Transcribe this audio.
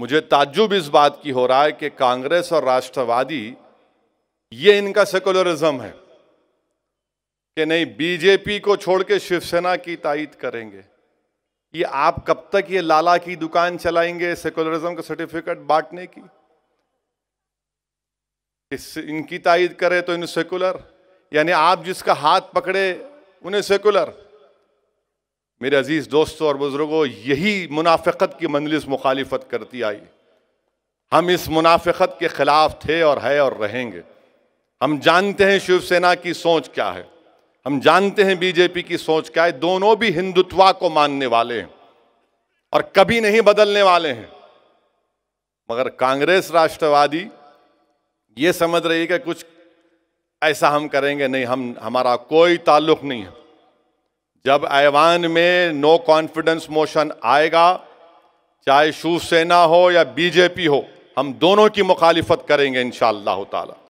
मुझे ताज्जुब इस बात की हो रहा है कि कांग्रेस और राष्ट्रवादी ये इनका सेकुलरिज्म है कि नहीं बीजेपी को छोड़ के शिवसेना की तायद करेंगे ये आप कब तक ये लाला की दुकान चलाएंगे सेकुलरिज्म का सर्टिफिकेट बांटने की इस इनकी तायद करे तो इन सेकुलर यानी आप जिसका हाथ पकड़े उन्हें सेकुलर मेरे अजीज़ दोस्तों और बुज़ुर्गों यही मुनाफ़त की मंजलिस मुखालिफत करती आई हम इस मुनाफ़त के ख़िलाफ़ थे और है और रहेंगे हम जानते हैं शिवसेना की सोच क्या है हम जानते हैं बीजेपी की सोच क्या है दोनों भी हिंदुत्वा को मानने वाले हैं और कभी नहीं बदलने वाले हैं मगर कांग्रेस राष्ट्रवादी ये समझ रही है कि कुछ ऐसा हम करेंगे नहीं हम हमारा कोई ताल्लुक नहीं है जब ऐवान में नो कॉन्फिडेंस मोशन आएगा चाहे शिवसेना हो या बीजेपी हो हम दोनों की मुखालिफत करेंगे इन ताला